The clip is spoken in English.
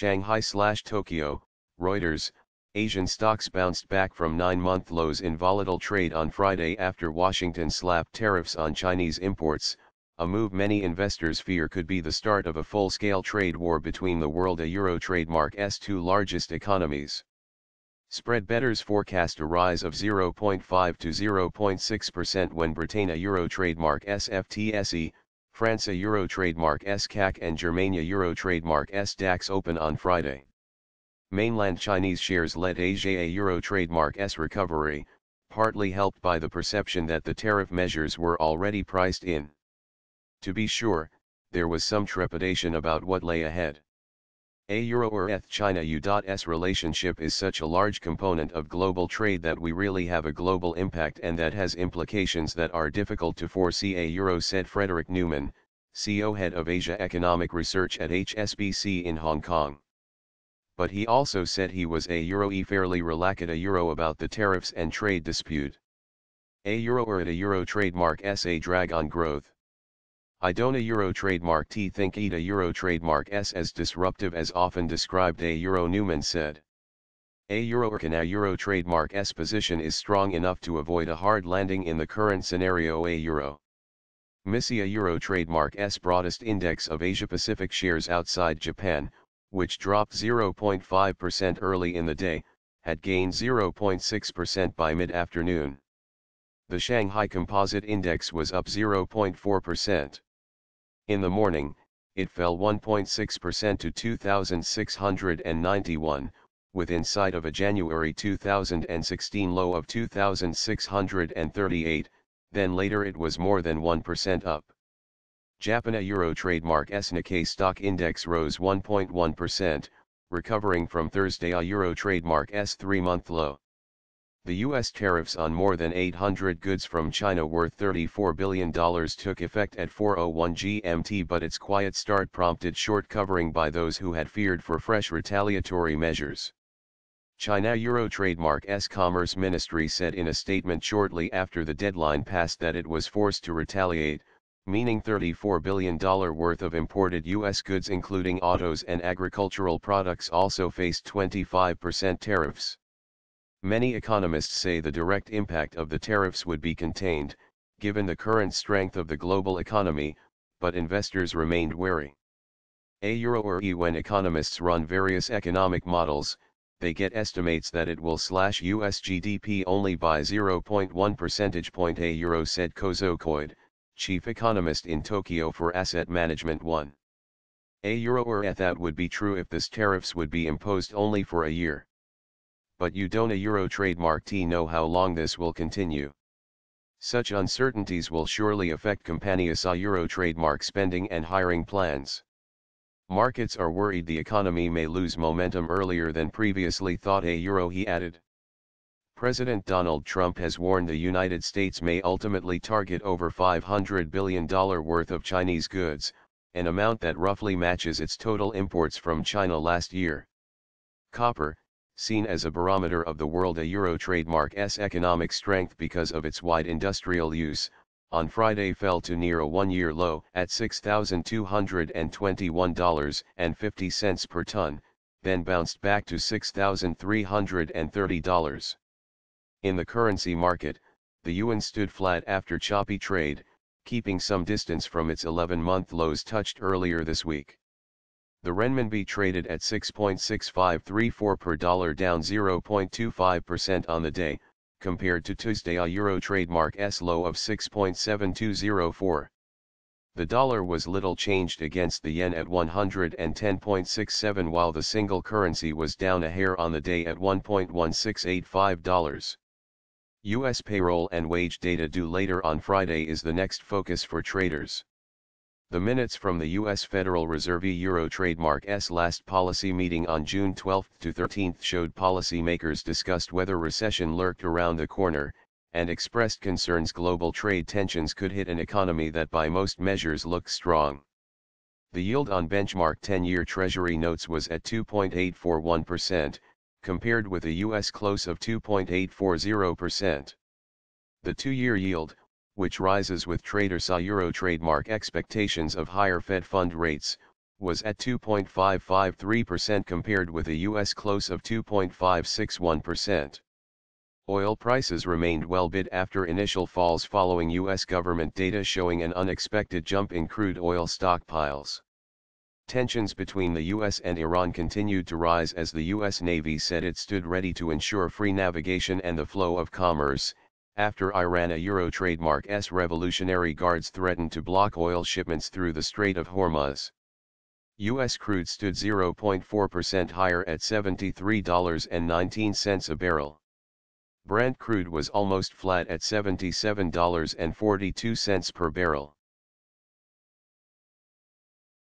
Shanghai slash Tokyo, Reuters, Asian stocks bounced back from nine-month lows in volatile trade on Friday after Washington slapped tariffs on Chinese imports, a move many investors fear could be the start of a full-scale trade war between the world a euro trademark S two largest economies. Spread betters forecast a rise of 0.5 to 0.6% when Britannia euro trademark SFTSE, France Euro trademark S CAC and Germania Euro trademark S DAX open on Friday. Mainland Chinese shares led Asia Euro trademark S recovery, partly helped by the perception that the tariff measures were already priced in. To be sure, there was some trepidation about what lay ahead. A Euro or ETH China U.S relationship is such a large component of global trade that we really have a global impact and that has implications that are difficult to foresee. A Euro said Frederick Newman, CO head of Asia Economic Research at HSBC in Hong Kong. But he also said he was a euro e fairly relaxed a euro about the tariffs and trade dispute. A euro or at a euro trademark s a drag on growth. I don't a euro trademark t think eat a euro trademark s as disruptive as often described a euro Newman said. A euro or can a euro trademark s position is strong enough to avoid a hard landing in the current scenario a euro. MSCI Euro trademark S broadest index of Asia-Pacific shares outside Japan, which dropped 0.5% early in the day, had gained 0.6% by mid-afternoon. The Shanghai Composite Index was up 0.4%. In the morning, it fell 1.6% to 2,691, within sight of a January 2016 low of 2,638, then later it was more than 1% up. Japana Euro trademark SNK stock index rose 1.1%, recovering from Thursday a Euro trademark S three-month low. The U.S. tariffs on more than 800 goods from China worth $34 billion took effect at 4.01 GMT but its quiet start prompted short covering by those who had feared for fresh retaliatory measures. China Euro Trademark S Commerce Ministry said in a statement shortly after the deadline passed that it was forced to retaliate, meaning $34 billion worth of imported U.S. goods including autos and agricultural products also faced 25% tariffs. Many economists say the direct impact of the tariffs would be contained, given the current strength of the global economy, but investors remained wary. A euro or E when economists run various economic models, they get estimates that it will slash US GDP only by 0.1 percentage point a euro said Kozokoid, chief economist in Tokyo for Asset Management 1. A euro or a that would be true if this tariffs would be imposed only for a year. But you don't a euro trademark T know how long this will continue. Such uncertainties will surely affect companies' euro trademark spending and hiring plans. Markets are worried the economy may lose momentum earlier than previously thought a euro he added. President Donald Trump has warned the United States may ultimately target over $500 billion worth of Chinese goods, an amount that roughly matches its total imports from China last year. Copper, seen as a barometer of the world a euro trademark's economic strength because of its wide industrial use, on Friday fell to near a one-year low at $6,221.50 per ton, then bounced back to $6,330. In the currency market, the yuan stood flat after choppy trade, keeping some distance from its 11-month lows touched earlier this week. The renminbi traded at 6.6534 per dollar down 0.25% on the day, compared to Tuesday a euro trademark S low of 6.7204. The dollar was little changed against the yen at 110.67 while the single currency was down a hair on the day at $1.1685. U.S. payroll and wage data due later on Friday is the next focus for traders. The minutes from the U.S. Federal Reserve Euro trademark's last policy meeting on June 12 to 13 showed policymakers discussed whether recession lurked around the corner, and expressed concerns global trade tensions could hit an economy that by most measures looks strong. The yield on benchmark 10-year Treasury notes was at 2.841%, compared with a U.S. close of 2.840%. The two-year yield, which rises with trader Sayuro trademark expectations of higher Fed fund rates, was at 2.553% compared with a U.S. close of 2.561%. Oil prices remained well bid after initial falls following U.S. government data showing an unexpected jump in crude oil stockpiles. Tensions between the U.S. and Iran continued to rise as the U.S. Navy said it stood ready to ensure free navigation and the flow of commerce, after Iran a Euro trademark S Revolutionary Guards threatened to block oil shipments through the Strait of Hormuz. U.S. crude stood 0.4% higher at $73.19 a barrel. Brent crude was almost flat at $77.42 per barrel.